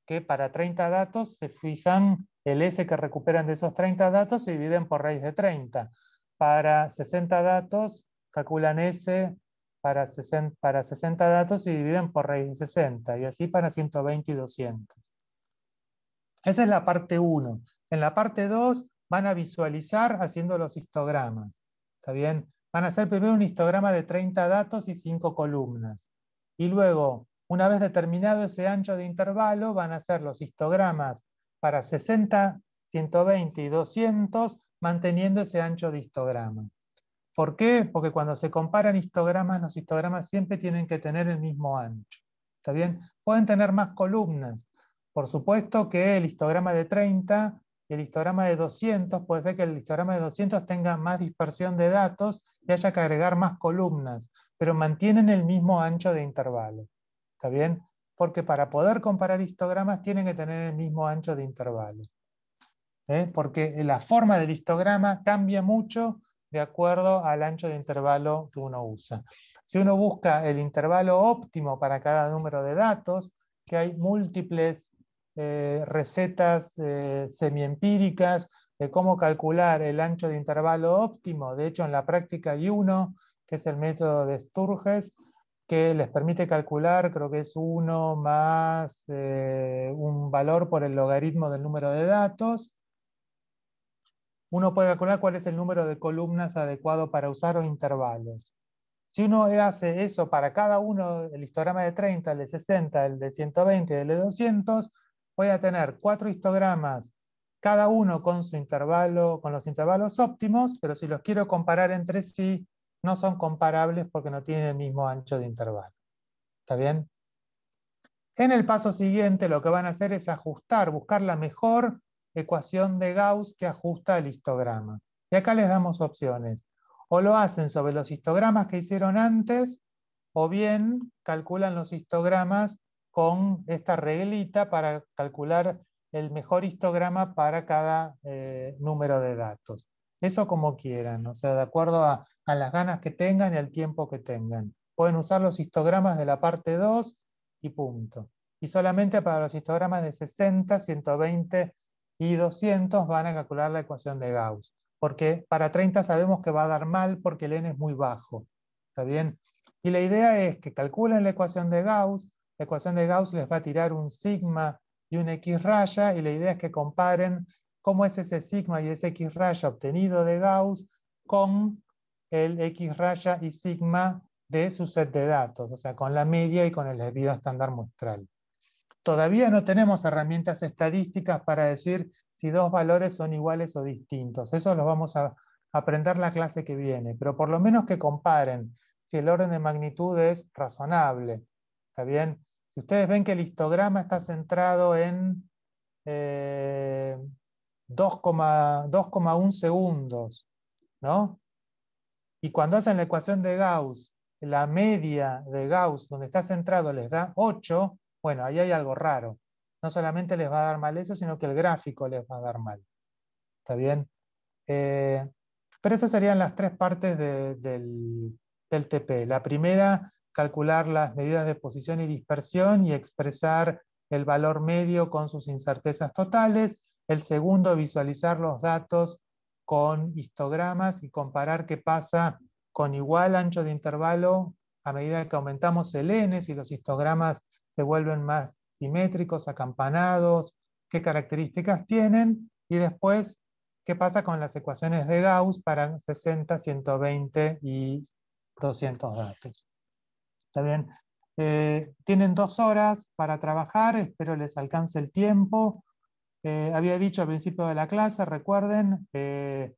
que para 30 datos se fijan el S que recuperan de esos 30 datos y dividen por raíz de 30. Para 60 datos calculan S para para 60 datos y dividen por raíz de 60, y así para 120 y 200. Esa es la parte 1. En la parte 2 van a visualizar haciendo los histogramas. ¿Está bien? van a hacer primero un histograma de 30 datos y 5 columnas. Y luego, una vez determinado ese ancho de intervalo, van a hacer los histogramas para 60, 120 y 200, manteniendo ese ancho de histograma. ¿Por qué? Porque cuando se comparan histogramas, los histogramas siempre tienen que tener el mismo ancho. ¿Está bien? Pueden tener más columnas. Por supuesto que el histograma de 30 el histograma de 200, puede ser que el histograma de 200 tenga más dispersión de datos y haya que agregar más columnas, pero mantienen el mismo ancho de intervalo. ¿Está bien? Porque para poder comparar histogramas tienen que tener el mismo ancho de intervalo. ¿eh? Porque la forma del histograma cambia mucho de acuerdo al ancho de intervalo que uno usa. Si uno busca el intervalo óptimo para cada número de datos, que hay múltiples eh, recetas eh, semiempíricas de cómo calcular el ancho de intervalo óptimo. De hecho, en la práctica hay uno, que es el método de Sturges, que les permite calcular, creo que es uno más eh, un valor por el logaritmo del número de datos. Uno puede calcular cuál es el número de columnas adecuado para usar los intervalos. Si uno hace eso para cada uno, el histograma de 30, el de 60, el de 120 y el de 200, voy a tener cuatro histogramas, cada uno con su intervalo, con los intervalos óptimos, pero si los quiero comparar entre sí, no son comparables porque no tienen el mismo ancho de intervalo. ¿Está bien? En el paso siguiente lo que van a hacer es ajustar, buscar la mejor ecuación de Gauss que ajusta el histograma. Y acá les damos opciones. O lo hacen sobre los histogramas que hicieron antes, o bien calculan los histogramas con esta reglita para calcular el mejor histograma para cada eh, número de datos. Eso como quieran, o sea, de acuerdo a, a las ganas que tengan y al tiempo que tengan. Pueden usar los histogramas de la parte 2 y punto. Y solamente para los histogramas de 60, 120 y 200 van a calcular la ecuación de Gauss. Porque para 30 sabemos que va a dar mal porque el n es muy bajo. ¿Está bien? Y la idea es que calculen la ecuación de Gauss, la ecuación de Gauss les va a tirar un sigma y un x raya, y la idea es que comparen cómo es ese sigma y ese x raya obtenido de Gauss con el x raya y sigma de su set de datos, o sea, con la media y con el desvío estándar muestral. Todavía no tenemos herramientas estadísticas para decir si dos valores son iguales o distintos. Eso lo vamos a aprender la clase que viene, pero por lo menos que comparen si el orden de magnitud es razonable. ¿Está bien? Si ustedes ven que el histograma está centrado en 2,1 eh, segundos, ¿no? Y cuando hacen la ecuación de Gauss, la media de Gauss, donde está centrado, les da 8, bueno, ahí hay algo raro. No solamente les va a dar mal eso, sino que el gráfico les va a dar mal. ¿Está bien? Eh, pero esas serían las tres partes del, del, TP. La primera calcular las medidas de posición y dispersión y expresar el valor medio con sus incertezas totales. El segundo, visualizar los datos con histogramas y comparar qué pasa con igual ancho de intervalo a medida que aumentamos el n, si los histogramas se vuelven más simétricos, acampanados, qué características tienen, y después qué pasa con las ecuaciones de Gauss para 60, 120 y 200 datos. Está bien. Eh, tienen dos horas para trabajar, espero les alcance el tiempo. Eh, había dicho al principio de la clase, recuerden, eh,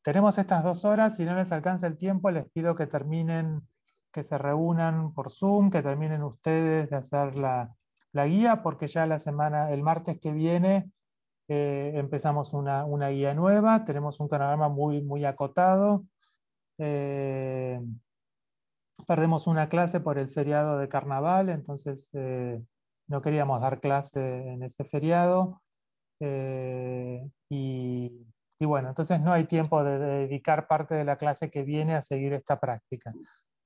tenemos estas dos horas, si no les alcanza el tiempo, les pido que terminen, que se reúnan por Zoom, que terminen ustedes de hacer la, guía, porque ya la semana, el martes que viene, empezamos una, guía nueva, tenemos un panorama muy, muy acotado perdemos una clase por el feriado de carnaval, entonces eh, no queríamos dar clase en este feriado. Eh, y, bueno, entonces no hay tiempo de, dedicar parte de la clase que viene a seguir esta práctica.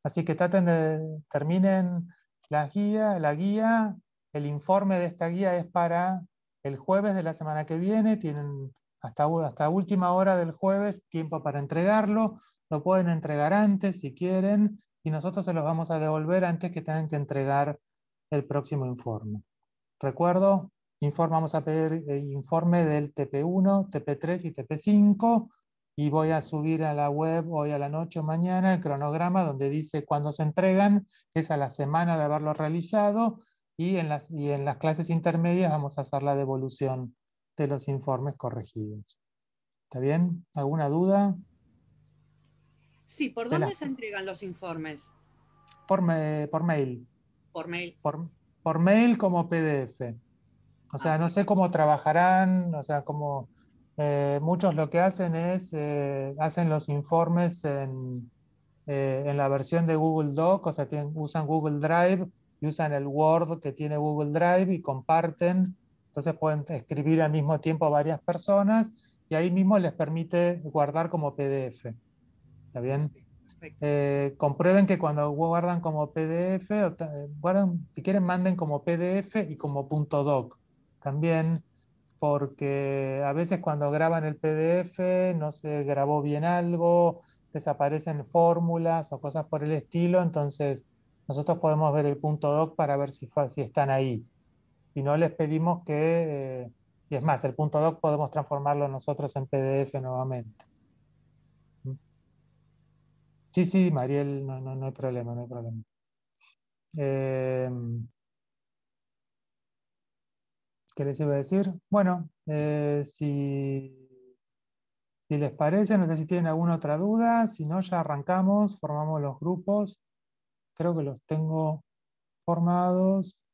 Así que traten de, terminen la guía, la guía, el informe de esta guía es para el jueves de la semana que viene, tienen hasta, hasta última hora del jueves tiempo para entregarlo, lo pueden entregar antes si quieren, y nosotros se los vamos a devolver antes que tengan que entregar el próximo informe. Recuerdo, informe, vamos a pedir el eh, informe del TP1, TP3 y TP5 y voy a subir a la web hoy a la noche o mañana el cronograma donde dice cuándo se entregan, es a la semana de haberlo realizado y en las, y en las clases intermedias vamos a hacer la devolución de los informes corregidos. ¿Está bien? ¿Alguna duda? Sí, ¿por dónde se entregan los informes? Por, por mail. Por mail. Por, mail como PDF. O sea, ah, no sé cómo trabajarán, o sea, como eh, muchos lo que hacen es, eh, hacen los informes eh, en, la versión de Google Doc, o sea, usan Google Drive y usan el Word que tiene Google Drive y comparten. Entonces pueden escribir al mismo tiempo varias personas y ahí mismo les permite guardar como PDF. ¿Está bien? Eh, comprueben que cuando guardan como PDF, eh, si quieren manden como PDF y como .doc también, porque a veces cuando graban el PDF no se grabó bien algo, desaparecen fórmulas o cosas por el estilo, entonces nosotros podemos ver el .doc para ver si, si están ahí. Si no, les pedimos que, eh, y es más, el .doc podemos transformarlo nosotros en PDF nuevamente. Sí, sí, Mariel, no, hay problema, no hay problema. Em, ¿Qué les iba a decir? Bueno, eh, si, si, les parece, no sé si tienen alguna otra duda, si no, ya arrancamos, formamos los grupos. Creo que los tengo formados.